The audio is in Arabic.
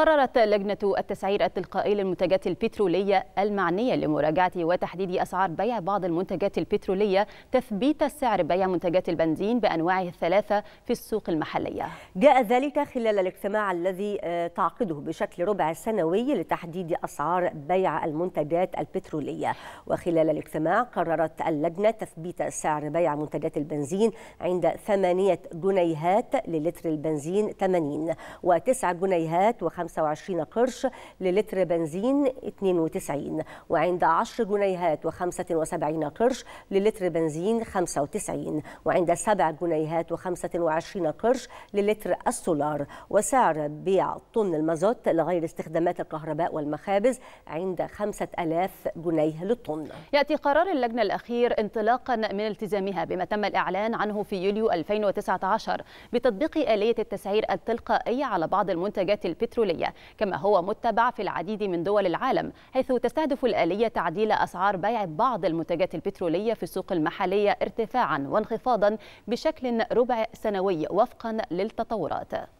قررت لجنة التسعير التلقائي للمنتجات البترولية المعنية لمراجعة وتحديد أسعار بيع بعض المنتجات البترولية تثبيت سعر بيع منتجات البنزين بأنواعه الثلاثة في السوق المحلية جاء ذلك خلال الاجتماع الذي آه، تعقده بشكل ربع سنوي لتحديد أسعار بيع المنتجات البترولية وخلال الاجتماع قررت اللجنة تثبيت سعر بيع منتجات البنزين عند ثمانية جنيهات للتر البنزين 80 وتسع جنيهات و 25 قرش للتر بنزين 92 وعند 10 جنيهات و75 قرش للتر بنزين 95 وعند 7 جنيهات و25 قرش للتر السولار وسعر بيع طن المازوت لغير استخدامات الكهرباء والمخابز عند 5000 جنيه للطن يأتي قرار اللجنة الأخير انطلاقا من التزامها بما تم الإعلان عنه في يوليو 2019 بتطبيق آلية التسعير التلقائية على بعض المنتجات البترولية الدولية كما هو متبع في العديد من دول العالم حيث تستهدف الآلية تعديل أسعار بيع بعض المنتجات البترولية في السوق المحلية ارتفاعا وانخفاضا بشكل ربع سنوي وفقا للتطورات